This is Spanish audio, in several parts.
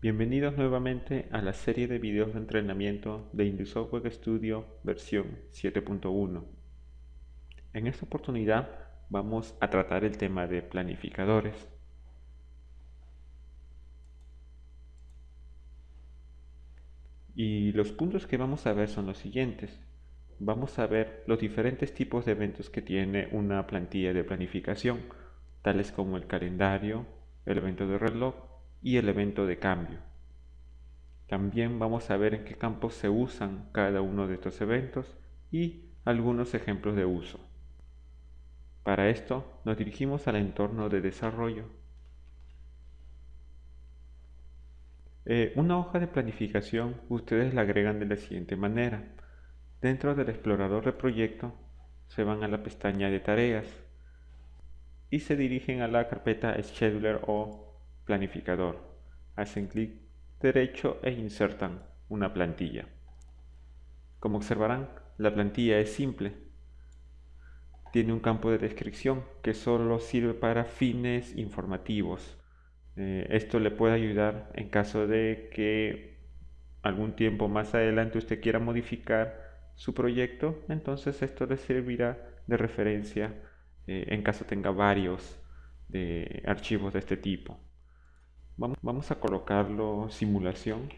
Bienvenidos nuevamente a la serie de videos de entrenamiento de Web Studio versión 7.1. En esta oportunidad vamos a tratar el tema de planificadores. Y los puntos que vamos a ver son los siguientes. Vamos a ver los diferentes tipos de eventos que tiene una plantilla de planificación, tales como el calendario, el evento de reloj, y el evento de cambio. También vamos a ver en qué campos se usan cada uno de estos eventos y algunos ejemplos de uso. Para esto nos dirigimos al entorno de desarrollo. Eh, una hoja de planificación ustedes la agregan de la siguiente manera. Dentro del explorador de proyecto se van a la pestaña de tareas y se dirigen a la carpeta Scheduler o Planificador. Hacen clic derecho e insertan una plantilla. Como observarán, la plantilla es simple. Tiene un campo de descripción que solo sirve para fines informativos. Eh, esto le puede ayudar en caso de que algún tiempo más adelante usted quiera modificar su proyecto, entonces esto le servirá de referencia eh, en caso tenga varios eh, archivos de este tipo. Vamos a colocarlo simulación.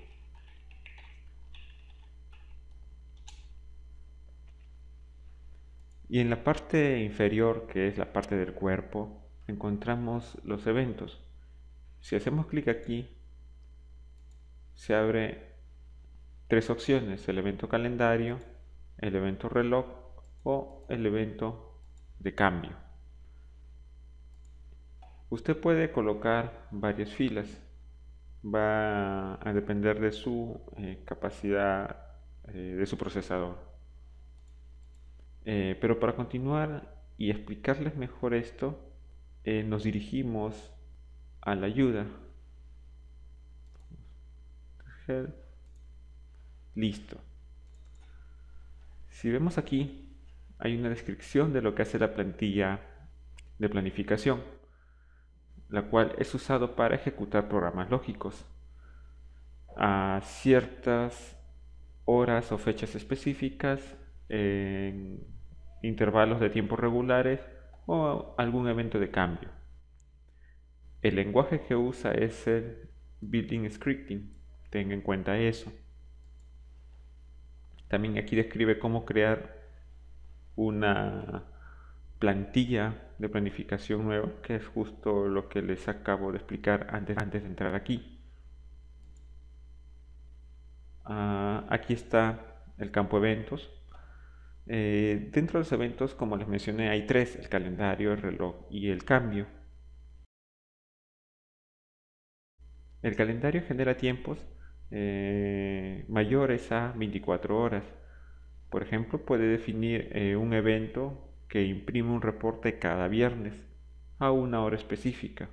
Y en la parte inferior, que es la parte del cuerpo, encontramos los eventos. Si hacemos clic aquí, se abre tres opciones, el evento calendario, el evento reloj o el evento de cambio. Usted puede colocar varias filas, va a depender de su eh, capacidad eh, de su procesador. Eh, pero para continuar y explicarles mejor esto, nos dirigimos a la ayuda. Listo. Si vemos aquí, hay una descripción de lo que hace la plantilla de planificación la cual es usado para ejecutar programas lógicos. A ciertas horas o fechas específicas, en intervalos de tiempo regulares o algún evento de cambio. El lenguaje que usa es el Building Scripting, tenga en cuenta eso. También aquí describe cómo crear una plantilla de planificación nueva, que es justo lo que les acabo de explicar antes, de entrar aquí. Ah, aquí está el campo eventos. Eh, dentro de los eventos, como les mencioné, hay tres, el calendario, el reloj y el cambio. El calendario genera tiempos eh, mayores a 24 horas. Por ejemplo, puede definir eh, un evento que imprime un reporte cada viernes a una hora específica.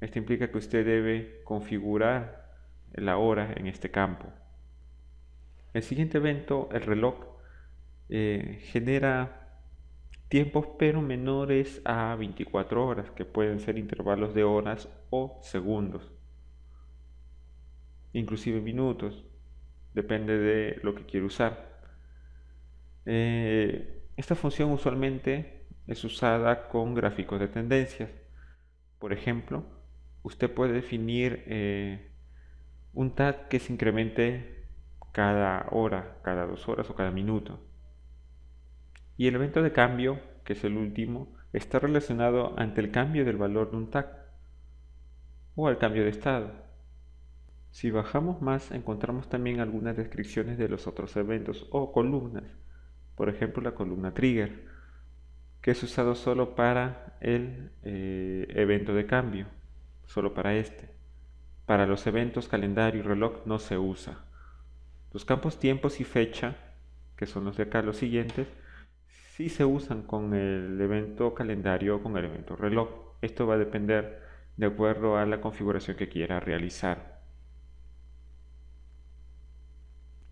Esto implica que usted debe configurar la hora en este campo. El siguiente evento, el reloj, eh, genera tiempos pero menores a 24 horas, que pueden ser intervalos de horas o segundos, inclusive minutos, depende de lo que quiere usar. Eh, esta función usualmente es usada con gráficos de tendencias. Por ejemplo, usted puede definir eh, un tag que se incremente cada hora, cada dos horas o cada minuto. Y el evento de cambio, que es el último, está relacionado ante el cambio del valor de un tag o al cambio de estado. Si bajamos más encontramos también algunas descripciones de los otros eventos o columnas por ejemplo la columna trigger, que es usado solo para el eh, evento de cambio, solo para este. Para los eventos calendario y reloj no se usa. Los campos tiempos y fecha, que son los de acá los siguientes, sí se usan con el evento calendario o con el evento reloj. Esto va a depender de acuerdo a la configuración que quiera realizar.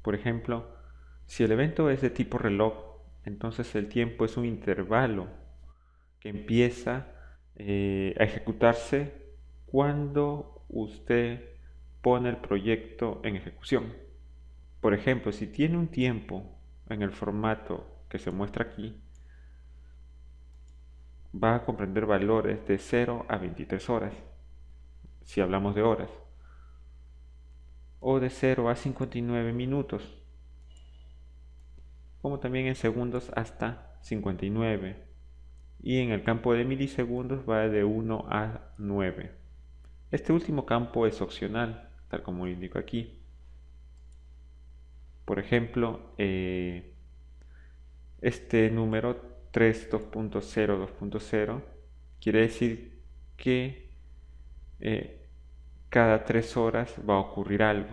Por ejemplo, si el evento es de tipo reloj, entonces el tiempo es un intervalo que empieza eh, a ejecutarse cuando usted pone el proyecto en ejecución. Por ejemplo, si tiene un tiempo en el formato que se muestra aquí, va a comprender valores de 0 a 23 horas, si hablamos de horas, o de 0 a 59 minutos, como también en segundos hasta 59. Y en el campo de milisegundos va de 1 a 9. Este último campo es opcional, tal como lo indico aquí. Por ejemplo, eh, este número 32.02.0 quiere decir que eh, cada 3 horas va a ocurrir algo.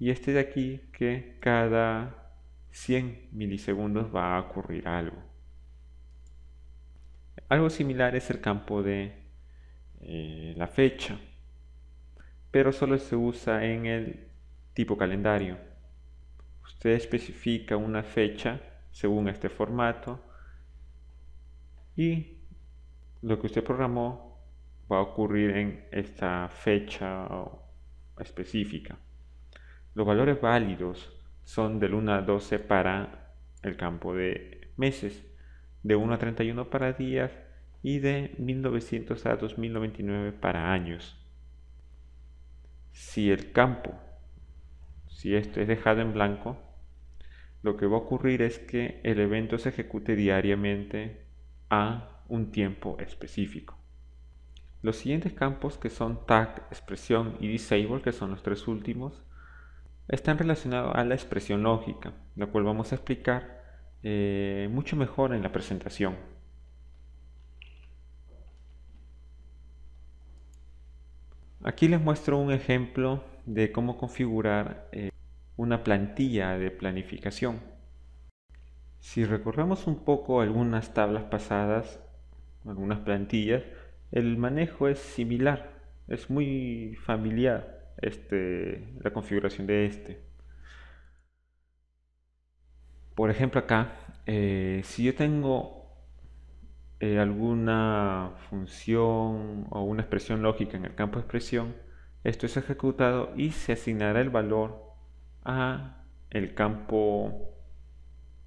Y este de aquí que cada 100 milisegundos va a ocurrir algo. Algo similar es el campo de eh, la fecha, pero solo se usa en el tipo calendario. Usted especifica una fecha según este formato y lo que usted programó va a ocurrir en esta fecha específica. Los valores válidos son del 1 a 12 para el campo de meses, de 1 a 31 para días y de 1900 a 2099 para años. Si el campo, si esto es dejado en blanco, lo que va a ocurrir es que el evento se ejecute diariamente a un tiempo específico. Los siguientes campos que son tag, expresión y disable, que son los tres últimos, están relacionados a la expresión lógica, lo cual vamos a explicar eh, mucho mejor en la presentación. Aquí les muestro un ejemplo de cómo configurar eh, una plantilla de planificación. Si recorremos un poco algunas tablas pasadas, algunas plantillas, el manejo es similar, es muy familiar este, la configuración de este. Por ejemplo acá, eh, si yo tengo eh, alguna función o una expresión lógica en el campo de expresión, esto es ejecutado y se asignará el valor a el campo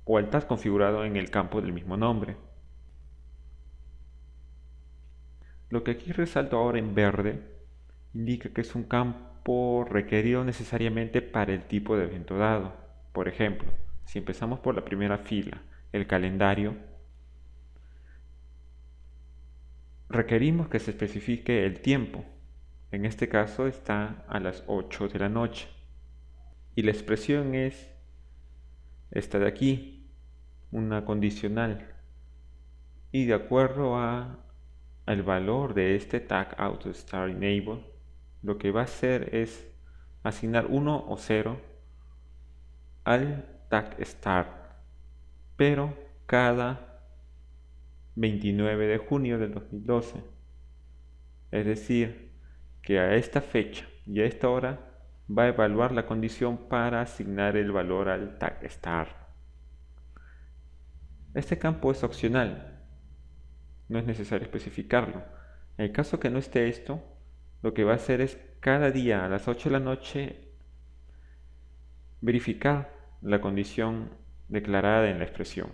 o al task configurado en el campo del mismo nombre. Lo que aquí resalto ahora en verde indica que es un campo por requerido necesariamente para el tipo de evento dado. Por ejemplo, si empezamos por la primera fila, el calendario, requerimos que se especifique el tiempo. En este caso está a las 8 de la noche. Y la expresión es esta de aquí, una condicional. Y de acuerdo a el valor de este tag auto start enable lo que va a hacer es asignar 1 o 0 al tag start, pero cada 29 de junio de 2012. Es decir, que a esta fecha y a esta hora va a evaluar la condición para asignar el valor al tag start. Este campo es opcional, no es necesario especificarlo. En el caso que no esté esto, lo que va a hacer es cada día a las 8 de la noche verificar la condición declarada en la expresión.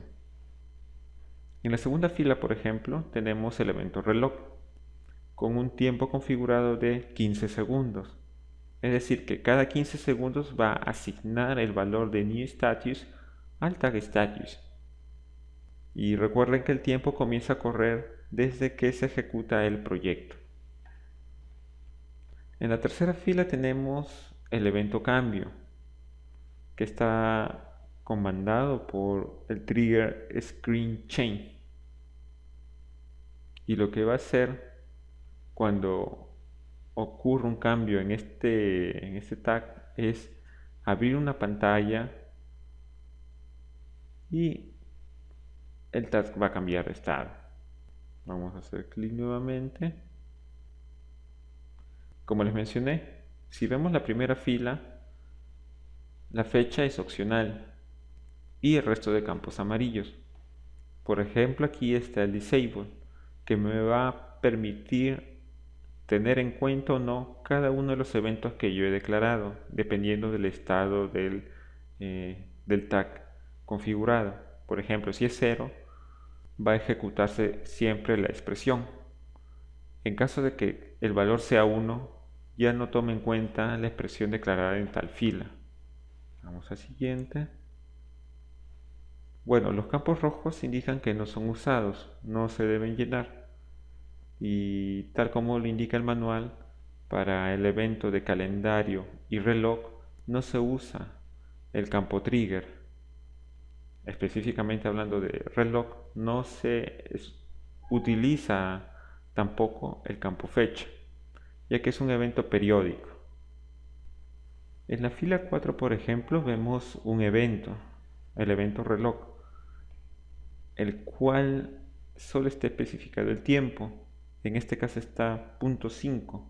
En la segunda fila, por ejemplo, tenemos el evento reloj con un tiempo configurado de 15 segundos. Es decir, que cada 15 segundos va a asignar el valor de new status al tag status. Y recuerden que el tiempo comienza a correr desde que se ejecuta el proyecto. En la tercera fila tenemos el evento cambio, que está comandado por el trigger screen chain. Y lo que va a hacer cuando ocurre un cambio en este, en este tag es abrir una pantalla y el tag va a cambiar de estado. Vamos a hacer clic nuevamente como les mencioné, si vemos la primera fila, la fecha es opcional y el resto de campos amarillos. Por ejemplo, aquí está el disable, que me va a permitir tener en cuenta o no cada uno de los eventos que yo he declarado, dependiendo del estado del, eh, del tag configurado. Por ejemplo, si es 0, va a ejecutarse siempre la expresión. En caso de que el valor sea 1, ya no toma en cuenta la expresión declarada en tal fila. Vamos a siguiente. Bueno, los campos rojos indican que no son usados, no se deben llenar. Y tal como lo indica el manual, para el evento de calendario y reloj no se usa el campo trigger. Específicamente hablando de reloj, no se utiliza tampoco el campo fecha ya que es un evento periódico. En la fila 4, por ejemplo, vemos un evento, el evento reloj, el cual solo está especificado el tiempo. En este caso está 5.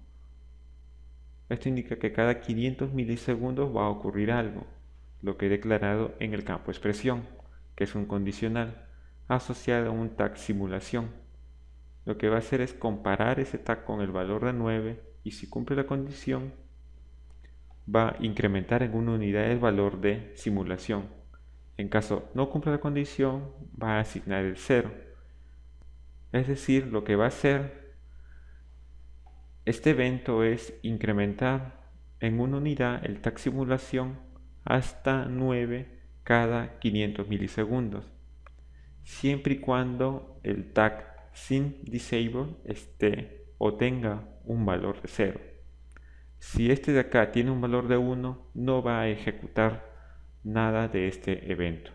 Esto indica que cada 500 milisegundos va a ocurrir algo, lo que he declarado en el campo expresión, que es un condicional, asociado a un tag simulación. Lo que va a hacer es comparar ese tag con el valor de 9 y si cumple la condición, va a incrementar en una unidad el valor de simulación. En caso no cumple la condición, va a asignar el 0. Es decir, lo que va a hacer este evento es incrementar en una unidad el tag simulación hasta 9 cada 500 milisegundos, siempre y cuando el tag sin disable esté o tenga un valor de 0. Si este de acá tiene un valor de 1, no va a ejecutar nada de este evento.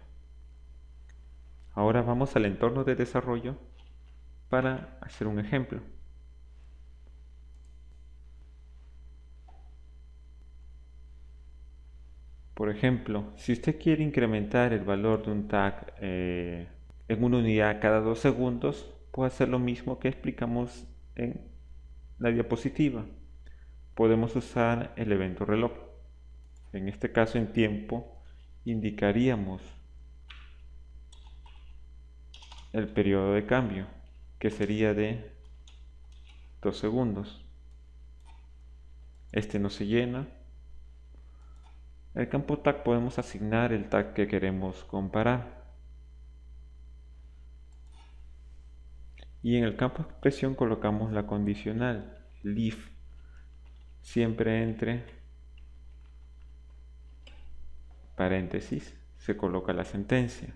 Ahora vamos al entorno de desarrollo para hacer un ejemplo. Por ejemplo, si usted quiere incrementar el valor de un tag eh, en una unidad cada dos segundos, puede hacer lo mismo que explicamos en la diapositiva, podemos usar el evento reloj. En este caso en tiempo indicaríamos el periodo de cambio, que sería de 2 segundos. Este no se llena. El campo tag podemos asignar el tag que queremos comparar. Y en el campo de expresión colocamos la condicional, leaf, siempre entre paréntesis se coloca la sentencia.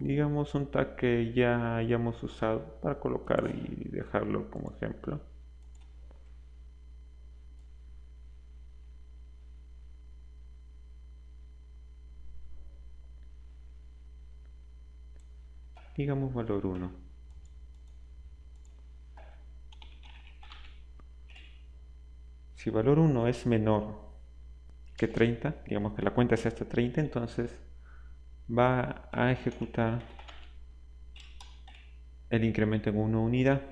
Digamos un tag que ya hayamos usado para colocar y dejarlo como ejemplo. digamos valor 1. si valor 1 es menor que 30, digamos que la cuenta es hasta 30, entonces va a ejecutar el incremento en una unidad.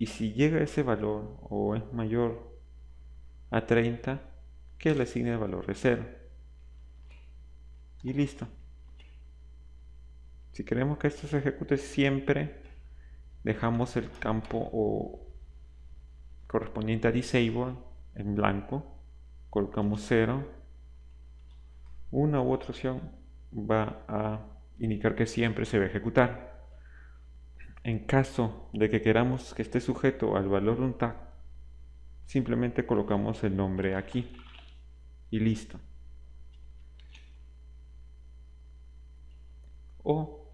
Y si llega ese valor o es mayor a 30, que le asigne el valor de 0. Y listo. Si queremos que esto se ejecute siempre, dejamos el campo o correspondiente a disable en blanco, colocamos 0, una u otra opción va a indicar que siempre se va a ejecutar. En caso de que queramos que esté sujeto al valor de un tag, simplemente colocamos el nombre aquí y listo. O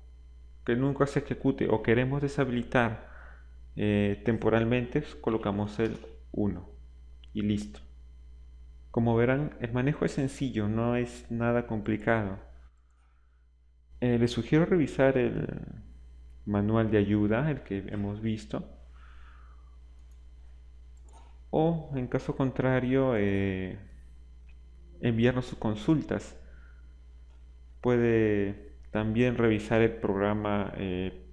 que nunca se ejecute o queremos deshabilitar eh, temporalmente, colocamos el 1 y listo. Como verán, el manejo es sencillo, no es nada complicado. Eh, les sugiero revisar el manual de ayuda, el que hemos visto. O, en caso contrario, eh, enviarnos sus consultas. Puede también revisar el programa eh,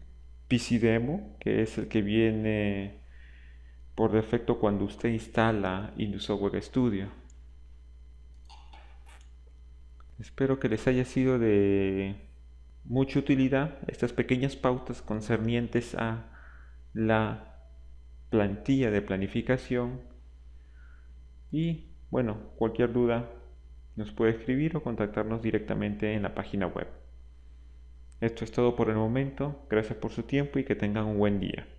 PC Demo, que es el que viene por defecto cuando usted instala Indus Software Studio. Espero que les haya sido de mucha utilidad estas pequeñas pautas concernientes a la plantilla de planificación y bueno, cualquier duda nos puede escribir o contactarnos directamente en la página web. Esto es todo por el momento, gracias por su tiempo y que tengan un buen día.